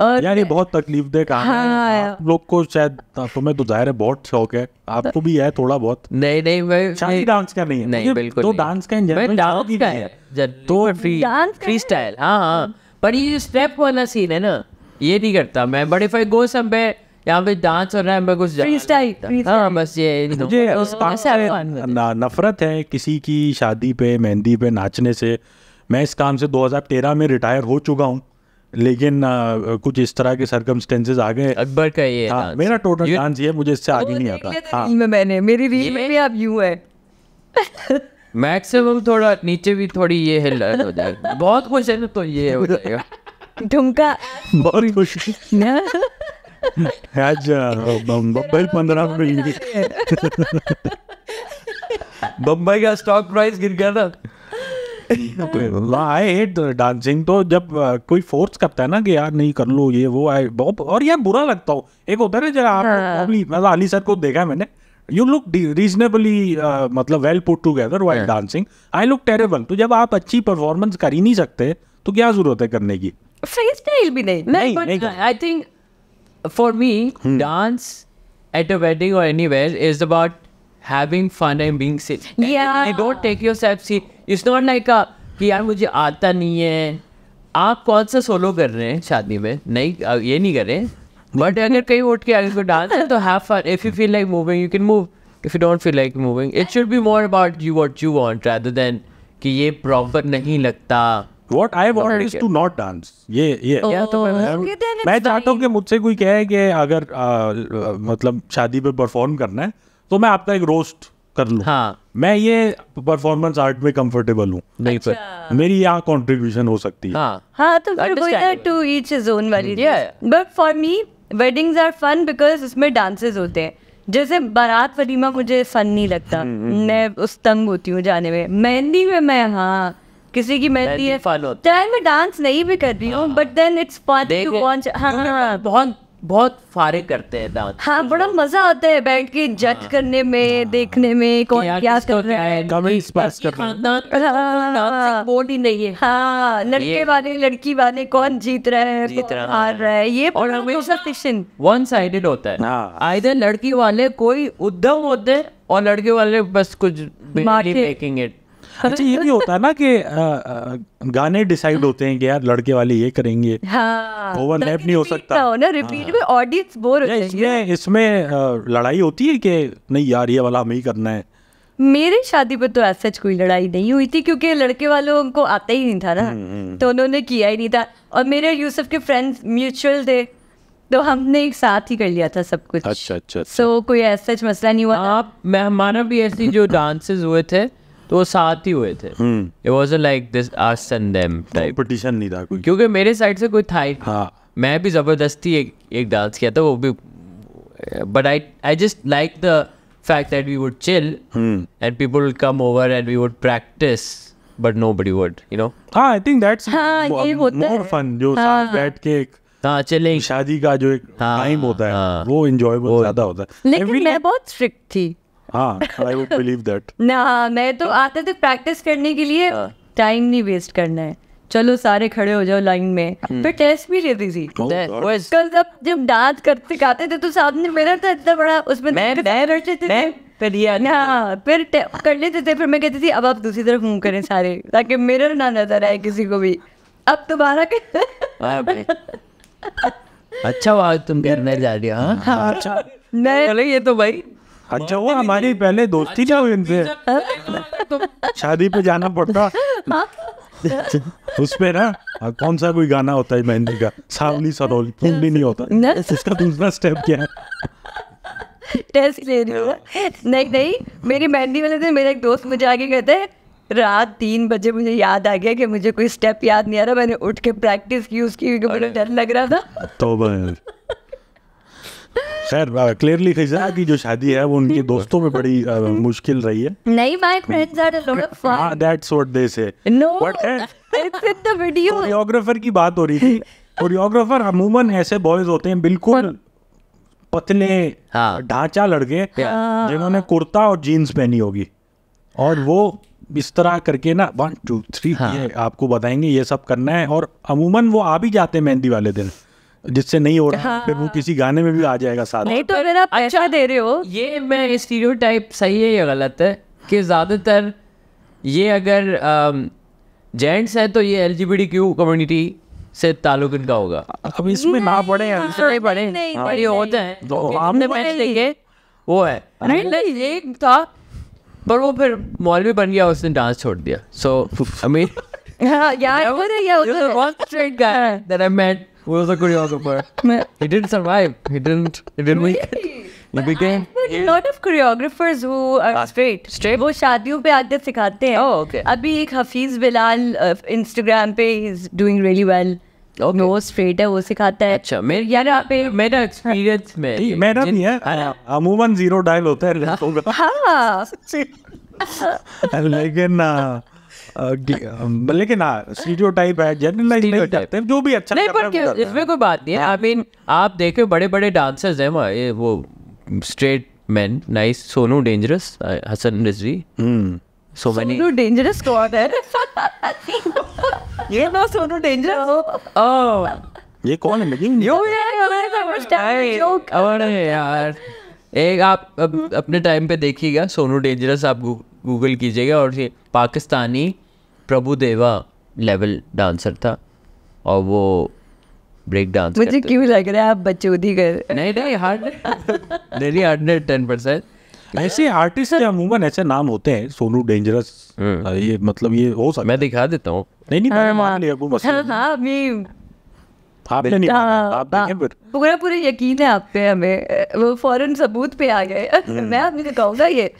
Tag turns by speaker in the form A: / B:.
A: और यार ये बहुत तकलीफ दे काम हाँ, है आप लोग को शायद हाँ, तुम्हें तो जाहिर है बहुत शौक है आपको तो भी है थोड़ा बहुत नहीं नहीं मैं शादी डांस का नहीं है नहीं बिल्कुल तो डांस का मैं डांस
B: का है तो फ्री फ्री स्टाइल हाँ पर ये स्टेप वाला सीन है ना ये नहीं करता मैं but if I go somewhere यहाँ पे डांस और रहा है मैं कुछ फ्रीस्टाइल हाँ
A: बस ये तो नफरत है किसी की शादी पे मेहंदी पे नाचने से मैं इस काम से 2013 में रिटायर हो चुका हूँ लेकिन आ, कुछ इस तरह के सरकमस्टेंसेस आ गए अकबर का ये हाँ, मेरा टोटल चांस ये मुझे इससे आगे नहीं आता हाँ।
C: मैंने मेरी रील में भी आप यू है
A: मैक्सिमम थोड़ा नीचे
B: भी थोड़ी ये हिल हो जाएगा बहुत खुश है तो ये हो जाएगा
A: ढुमका बहुत खुश आज बम्बई पंद्रह में बम्बई का स्टॉक प्राइस गिर गया था आई डांसिंग तो, तो जब कोई फोर्स करता है ना कि यार नहीं कर लो ये वो आए बहुत और यार बुरा लगता हो एक होता है ना जरा आप हाँ। मतलब अली सर को देखा है मैंने यू लुक रीजनेबली मतलब well put together while dancing I look terrible तो जब आप अच्छी परफॉर्मेंस कर ही नहीं सकते तो क्या जरूरत है करने की
C: फ्री स्टाइल भी नहीं नहीं
B: but I think for me dance at a wedding और anywhere is about having fun and being safe. Yeah. And don't take yourself see. It's not like a कि यार मुझे आता नहीं है आप कौन सा सोलो कर रहे हैं शादी में नहीं ये नहीं कर रहे बट अगर कहीं उठ के आगे को डांस है तो have fun if you feel like moving you can move if you don't feel like moving it should be more about you what you want rather than कि ये प्रॉपर नहीं लगता
A: What I want is to not dance. ये ये या
C: oh, तो um,
A: मैं चाहता हूँ कि मुझसे कोई कहे कि अगर मतलब शादी पे परफॉर्म करना है तो मैं आपका एक रोस्ट कर लू हाँ मैं ये परफॉर्मेंस आर्ट में कंफर्टेबल हूँ नहीं सर अच्छा। मेरी यहाँ कंट्रीब्यूशन हो सकती है हाँ
C: हाँ तो फिर वही टू ईच इज वाली but for me weddings are fun because इसमें डांसेस होते हैं जैसे बारात वलीमा मुझे फन नहीं लगता hmm, hmm, hmm। मैं उस तंग होती हूँ जाने में मेहंदी में मैं हाँ किसी की मेहंदी है चाहे मैं डांस नहीं भी कर रही हूँ बट देन इट्स बहुत बहुत फारे करते हैं दांत हाँ बड़ा मजा आता है बैठ के जज हाँ, करने में हाँ, देखने में कौन क्या, क्या कर रहा है कमेंट्स पास कर रहा है हाँ, हाँ। बोल ही नहीं है हाँ लड़के वाले लड़की वाले कौन जीत रहा है जीत रहा हार रहा है ये और हमेशा
B: वन साइडेड होता है आइदर हाँ। लड़की वाले कोई उद्धम होते हैं और लड़के वाले बस कुछ मेकिंग इट
A: अच्छा, अच्छा ये भी होता है ना कि गाने डिसाइड होते हैं कि यार लड़के वाले ये करेंगे हाँ, ओवरलैप नहीं हो सकता हो
C: ना रिपीट हाँ। में ऑडियंस
A: बोर हो है इसमें इसमें लड़ाई होती है कि नहीं यार ये वाला हमें ही करना है
C: मेरे शादी पर तो ऐसा कोई लड़ाई नहीं हुई थी क्योंकि लड़के वालों को आता ही नहीं था ना हम्म, हम्म। तो उन्होंने किया ही नहीं था और मेरे यूसुफ के फ्रेंड्स म्यूचुअल थे तो हमने एक साथ ही कर लिया था सब कुछ अच्छा अच्छा सो अच्छा। so, कोई ऐसा मसला
B: नहीं हुआ आप मैं भी ऐसी जो डांसेस हुए थे तो वो साथ ही हुए थे it was like this us and them type competition नहीं था कोई क्योंकि मेरे साइड से कोई था ही हाँ मैं भी ज़बरदस्ती एक एक डांस किया था वो भी but I I just like the fact that we would chill and people come over and we would practice but
A: nobody would you know हाँ I think that's more fun जो हाँ। साथ बैठ के एक हाँ चिलिंग शादी का जो एक टाइम हाँ, होता है हाँ। वो एंजॉयबल ज्यादा होता है लेकिन मैं बहुत स्ट्रिक्ट थी आई वुड बिलीव दैट
C: ना मैं तो आते थे प्रैक्टिस करने के लिए टाइम हाँ। नहीं वेस्ट करना है चलो सारे खड़े हो जाओ लाइन में हम्म। फिर टेस्ट भी लेती थी oh कल जब जब डांस करते गाते थे तो सामने मेरा था इतना बड़ा उसमें मैं मैं रहते थे फिर ये ना फिर कर लेते थे फिर मैं कहती थी अब आप दूसरी तरफ मुंह करें सारे ताकि मिरर ना नजर आए किसी को भी अब दोबारा
B: के अच्छा हुआ तुम करने जा रही हो हाँ? हाँ, अच्छा नहीं ये तो भाई
A: अच्छा वो हमारी पहले दोस्ती क्या हुई इनसे शादी पे जाना पड़ता उस पे ना कौन सा कोई गाना होता है मेहंदी का सावली सरोली भी नहीं होता इसका दूसरा स्टेप क्या है
C: टेस्ट ले रही हूँ नहीं नहीं मेरी मेहंदी वाले दिन मेरे एक दोस्त मुझे आगे कहते हैं रात तीन बजे मुझे याद आ गया कि मुझे कोई स्टेप याद नहीं आ रहा मैंने उठ के प्रैक्टिस की उसकी क्योंकि मुझे डर लग रहा था
A: तो खैर क्लियरली खिजा की जो शादी है वो उनके दोस्तों में बड़ी uh, मुश्किल रही है
C: नहीं my friends are a lot of
A: fun that's what they say no what it's in the video choreographer की बात हो रही थी कोरियोग्राफर अमूमन ऐसे बॉयज होते हैं बिल्कुल पतले हाँ। ढांचा लड़के जिन्होंने कुर्ता और जीन्स पहनी होगी और वो इस तरह करके ना वन टू थ्री आपको बताएंगे ये सब करना है और अमूमन वो आ भी जाते हैं मेहंदी वाले दिन जिससे नहीं हो रहा हाँ। फिर वो किसी गाने में भी आ जाएगा साथ नहीं
B: तो अगर आप अच्छा, दे रहे हो ये मैं टाइप सही है या गलत है कि ज़्यादातर ये अगर जेंट्स है तो ये एल कम्युनिटी से ताल्लुक इनका होगा अब इसमें ना पढ़े हाँ, हाँ। नहीं होते हैं तो हमने तो वो है था पर वो फिर भी बन गया उसने डांस छोड़ दिया सो आई मीन यार वो या उधर straight guy that I met Who was the choreographer? he didn't survive. He didn't. He didn't really? make it. He became.
C: But yeah. lot of choreographers who are uh, straight. Straight. वो शादियों पे आके सिखाते हैं. Oh okay. अभी एक Hafeez Bilal uh, Instagram पे he's doing really well. Okay. No, straight है वो सिखाता है
A: अच्छा मेरे यार पे मेरा एक्सपीरियंस में मेरा नहीं है अमूमन जीरो डायल होता है
C: हाँ
A: लेकिन लेकिन स्टीरियोटाइप हाँ, है जनरलाइज नहीं करते जो भी अच्छा नहीं पर इसमें
B: कोई बात नहीं है आई हाँ। मीन आप देखे बड़े बड़े डांसर्स हैं वो straight man nice Sonu dangerous Hasan Rizvi हम्म।
C: ये ना तो सोनू डेंजरस ओह oh।
B: ये कौन है यार एक आप अब हम्म। अपने टाइम पे देखिएगा सोनू डेंजरस आप गूगल कीजिएगा और ये पाकिस्तानी प्रभु देवा लेवल डांसर था और वो ब्रेक डांस मुझे क्यों
C: लग रहा है आप बचौदी कर नहीं नहीं हार्ड
A: नहीं हंड्रेड टेन परसेंट ऐसे आर्टिस्ट अमूमन ऐसे नाम होते हैं सोनू डेंजरस हम्म। ये मतलब ये हो सकता मैं दिखा देता हूँ नहीं नहीं हाँ, मान लिया
C: हाँ।
A: नहीं हाँ,
C: आप पूरा हाँ। पूरा यकीन है आप पे हमें वो फौरन सबूत पे आ गए हम्म। मैं आपने कहूँगा ये